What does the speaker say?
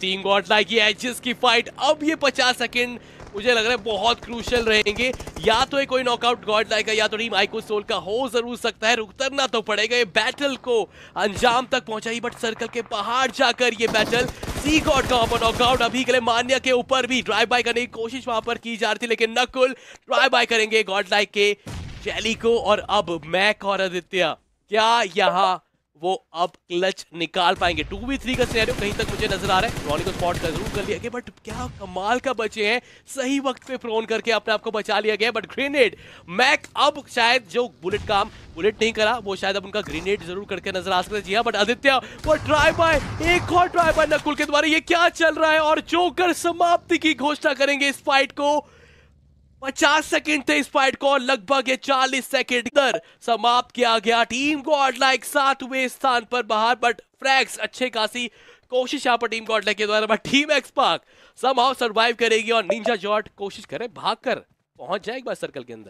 team तो god like ये एचेस की फाइट अब ये 50 सेकंड मुझे लग रहा है बहुत क्रूशल रहेंगे या तो ये कोई नॉकआउट गॉड लाइक या तो टीम आइको सोल का हो जरूर सकता है उतरना तो पड़ेगा ये बैटल को अंजाम तक पहुंचाई बट सर्कल के बाहर जाकर ये बैटल सी गॉड का ऊपर नॉकआउट अभी के लिए मान्या के ऊपर भी ड्राइव बाय करने की कोशिश वहां पर की जा रही थी लेकिन नकुल ड्राइव बाय करेंगे गॉड लाइक के चैली को और अब मैक और आदित्य क्या यहाँ वो अब क्लच निकाल पाएंगे टू वी थ्री का सीनारियो कहीं तक मुझे नजर आ रहा है रॉनी को स्पॉट कर जरूर कर लिया गया बट क्या कमाल का बचे हैं सही वक्त पे प्रोन करके अपने आप को बचा लिया गया बट ग्रेनेड मैक अब शायद जो बुलेट काम बुलेट नहीं करा वो शायद अब उनका ग्रेनेड जरूर करके नजर आ सकते जी हाँ बट आदित्य वो ट्राई बाय एक और ट्राई बाय नकुल के द्वारा ये क्या चल रहा है और जोकर समाप्ति की घोषणा करेंगे इस फाइट को पचास सेकंड थे इस फाइट को लगभग चालीस सेकंड इधर समाप्त किया गया टीम को अटलाइक सातवें स्थान पर बाहर बट फ्रैक्स अच्छे खासी कोशिश यहाँ पर टीम को अटलाइक के द्वारा बट टीम एक्सपार्क समाव सर्वाइव करेगी और निंजा जॉट कोशिश करे भाग कर पहुंच जाए एक बार सर्कल के अंदर